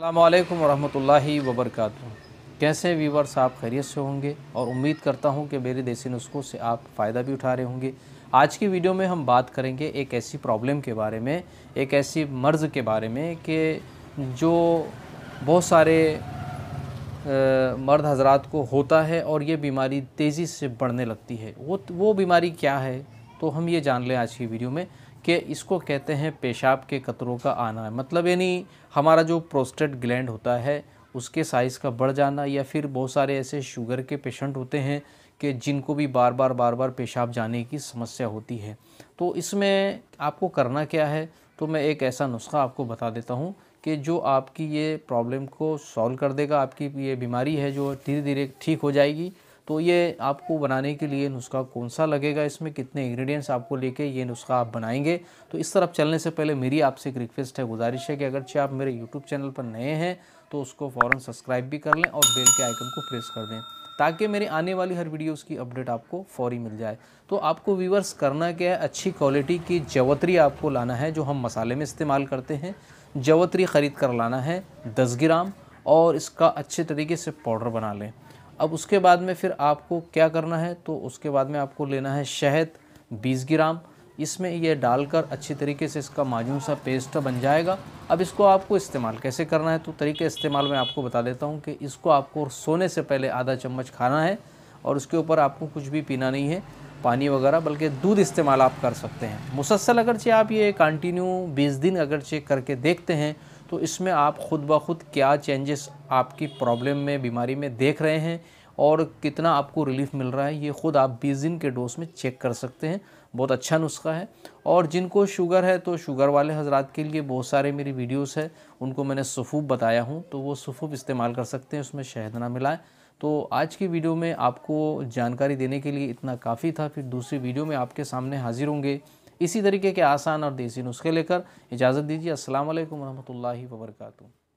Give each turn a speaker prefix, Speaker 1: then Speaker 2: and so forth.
Speaker 1: अल्लाम वरहमतुल्लाहि वबरक कैसे वीवर्स आप खैरियत से होंगे और उम्मीद करता हूं कि मेरे देसी नुस्खों से आप फ़ायदा भी उठा रहे होंगे आज की वीडियो में हम बात करेंगे एक ऐसी प्रॉब्लम के बारे में एक ऐसी मर्ज़ के बारे में कि जो बहुत सारे आ, मर्द हजरात को होता है और ये बीमारी तेज़ी से बढ़ने लगती है वो वो बीमारी क्या है तो हम ये जान लें आज की वीडियो में कि इसको कहते हैं पेशाब के कतरों का आना है मतलब यानी हमारा जो प्रोस्टेट ग्लैंड होता है उसके साइज़ का बढ़ जाना या फिर बहुत सारे ऐसे शुगर के पेशेंट होते हैं कि जिनको भी बार बार बार बार पेशाब जाने की समस्या होती है तो इसमें आपको करना क्या है तो मैं एक ऐसा नुस्खा आपको बता देता हूँ कि जो आपकी ये प्रॉब्लम को सॉल्व कर देगा आपकी ये बीमारी है जो धीरे धीरे ठीक हो जाएगी तो ये आपको बनाने के लिए नुस्खा कौन सा लगेगा इसमें कितने इंग्रेडिएंट्स आपको लेके ये नुस्खा आप बनाएंगे तो इस तरफ चलने से पहले मेरी आपसे एक रिक्वेस्ट है गुजारिश है कि अगर चाहे आप मेरे यूट्यूब चैनल पर नए हैं तो उसको फ़ौर सब्सक्राइब भी कर लें और बेल के आइकन को प्रेस कर दें ताकि मेरे आने वाली हर वीडियोज़ की अपडेट आपको फौरी मिल जाए तो आपको व्यूवर्स करना क्या है अच्छी क्वालिटी की जवतरी आपको लाना है जो हम मसाले में इस्तेमाल करते हैं जवतरी ख़रीद कर लाना है दस ग्राम और इसका अच्छे तरीके से पाउडर बना लें अब उसके बाद में फिर आपको क्या करना है तो उसके बाद में आपको लेना है शहद बीस ग्राम इसमें यह डालकर अच्छी तरीके से इसका माजून सा पेस्ट बन जाएगा अब इसको आपको इस्तेमाल कैसे करना है तो तरीके इस्तेमाल मैं आपको बता देता हूँ कि इसको आपको सोने से पहले आधा चम्मच खाना है और उसके ऊपर आपको कुछ भी पीना नहीं है पानी वगैरह बल्कि दूध इस्तेमाल आप कर सकते हैं मुसलसल अगरचे आप ये कंटिन्यू बीस दिन अगरचे करके देखते हैं तो इसमें आप खुद ब खुद क्या चेंजेस आपकी प्रॉब्लम में बीमारी में देख रहे हैं और कितना आपको रिलीफ मिल रहा है ये खुद आप बीस दिन के डोज में चेक कर सकते हैं बहुत अच्छा नुस्खा है और जिनको शुगर है तो शुगर वाले हजरात के लिए बहुत सारे मेरी वीडियोस है उनको मैंने सफ़ूब बताया हूँ तो वो सफ़ूब इस्तेमाल कर सकते हैं उसमें शहद ना मिलाए तो आज की वीडियो में आपको जानकारी देने के लिए इतना काफ़ी था फिर दूसरी वीडियो में आपके सामने हाज़िर होंगे इसी तरीके के आसान और देसी नुस्खे लेकर इजाज़त दीजिए असल वरहमल वर्का